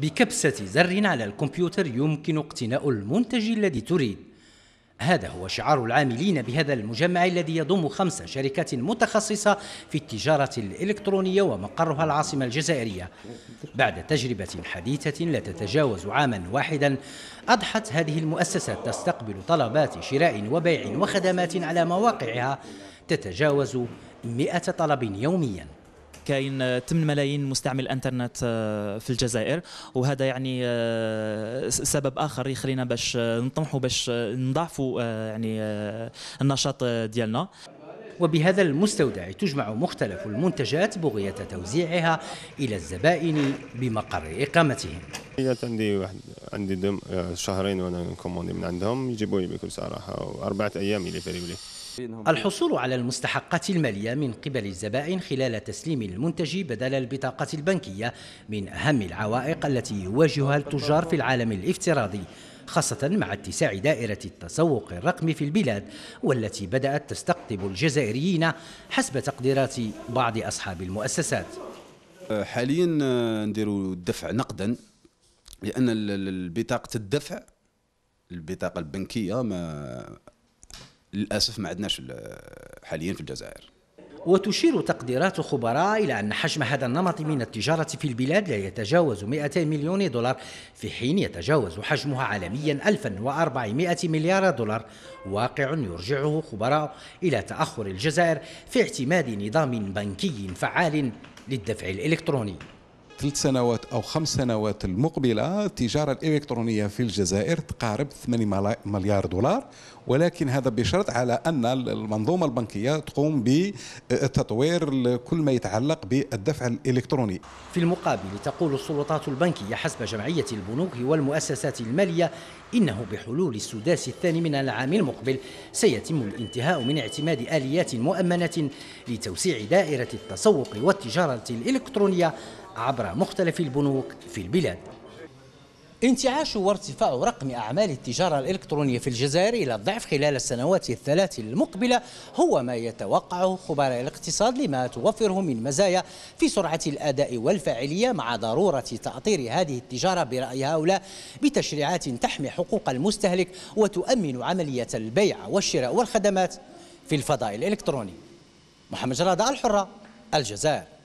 بكبسة زر على الكمبيوتر يمكن اقتناء المنتج الذي تريد هذا هو شعار العاملين بهذا المجمع الذي يضم خمس شركات متخصصة في التجارة الإلكترونية ومقرها العاصمة الجزائرية بعد تجربة حديثة لا تتجاوز عاما واحدا أضحت هذه المؤسسة تستقبل طلبات شراء وبيع وخدمات على مواقعها تتجاوز 100 طلب يومياً كاين 8 ملايين مستعمل انترنت آه، في الجزائر وهذا يعني آه، سبب اخر يخلينا باش آه، نطمحوا باش نضاعفوا يعني النشاط ديالنا وبهذا المستودع تجمع مختلف المنتجات بغية توزيعها إلى الزبائن بمقر إقامتهم عندي واحد عندي دم شهرين وانا كوموندي من عندهم يجيبوا لي بكل صراحه واربعه ايام اللي لي الحصول على المستحقات المالية من قبل الزبائن خلال تسليم المنتج بدل البطاقة البنكية من أهم العوائق التي يواجهها التجار في العالم الافتراضي خاصة مع اتساع دائرة التسوق الرقمي في البلاد والتي بدأت تستقطب الجزائريين حسب تقديرات بعض أصحاب المؤسسات حاليا آه، نديروا الدفع نقدا لأن بطاقة الدفع البطاقة البنكية ما للاسف ما عندناش حاليا في الجزائر وتشير تقديرات الخبراء إلى أن حجم هذا النمط من التجارة في البلاد لا يتجاوز 200 مليون دولار في حين يتجاوز حجمها عالميا 1400 مليار دولار واقع يرجعه خبراء إلى تأخر الجزائر في اعتماد نظام بنكي فعال للدفع الإلكتروني ثلاث سنوات أو خمس سنوات المقبلة التجارة الإلكترونية في الجزائر تقارب 8 مليار دولار ولكن هذا بشرط على أن المنظومة البنكية تقوم بتطوير كل ما يتعلق بالدفع الإلكتروني في المقابل تقول السلطات البنكية حسب جمعية البنوك والمؤسسات المالية إنه بحلول السداس الثاني من العام المقبل سيتم الانتهاء من اعتماد آليات مؤمنة لتوسيع دائرة التسوق والتجارة الإلكترونية عبر مختلف البنوك في البلاد انتعاش وارتفاع رقم أعمال التجارة الإلكترونية في الجزائر إلى الضعف خلال السنوات الثلاث المقبلة هو ما يتوقعه خبراء الاقتصاد لما توفره من مزايا في سرعة الأداء والفاعلية مع ضرورة تأطير هذه التجارة برأي هؤلاء بتشريعات تحمي حقوق المستهلك وتؤمن عملية البيع والشراء والخدمات في الفضاء الإلكتروني محمد جرادة الحرة الجزائر